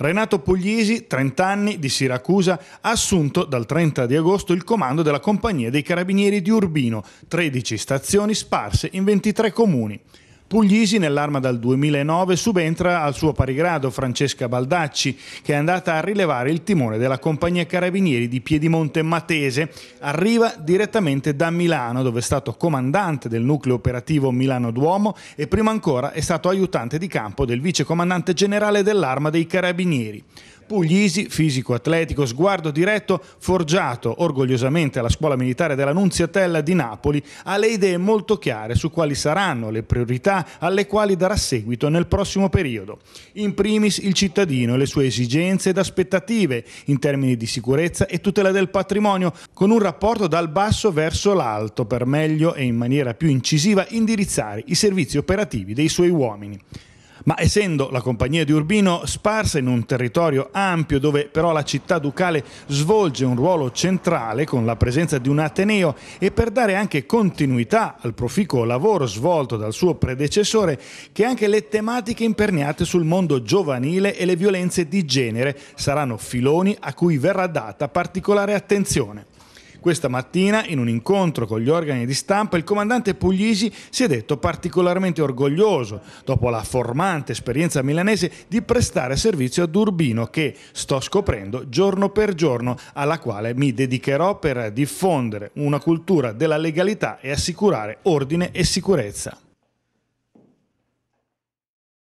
Renato Pugliesi, 30 anni, di Siracusa, ha assunto dal 30 di agosto il comando della Compagnia dei Carabinieri di Urbino, 13 stazioni sparse in 23 comuni. Puglisi nell'arma dal 2009 subentra al suo parigrado Francesca Baldacci, che è andata a rilevare il timone della compagnia Carabinieri di Piedimonte Matese. Arriva direttamente da Milano, dove è stato comandante del nucleo operativo Milano Duomo e prima ancora è stato aiutante di campo del vicecomandante generale dell'arma dei Carabinieri. Puglisi, fisico atletico, sguardo diretto, forgiato orgogliosamente alla scuola militare della Nunziatella di Napoli, ha le idee molto chiare su quali saranno le priorità alle quali darà seguito nel prossimo periodo. In primis il cittadino e le sue esigenze ed aspettative in termini di sicurezza e tutela del patrimonio, con un rapporto dal basso verso l'alto per meglio e in maniera più incisiva indirizzare i servizi operativi dei suoi uomini ma essendo la compagnia di Urbino sparsa in un territorio ampio dove però la città ducale svolge un ruolo centrale con la presenza di un ateneo e per dare anche continuità al proficuo lavoro svolto dal suo predecessore che anche le tematiche imperniate sul mondo giovanile e le violenze di genere saranno filoni a cui verrà data particolare attenzione. Questa mattina, in un incontro con gli organi di stampa, il comandante Puglisi si è detto particolarmente orgoglioso, dopo la formante esperienza milanese, di prestare servizio ad Urbino che sto scoprendo giorno per giorno, alla quale mi dedicherò per diffondere una cultura della legalità e assicurare ordine e sicurezza.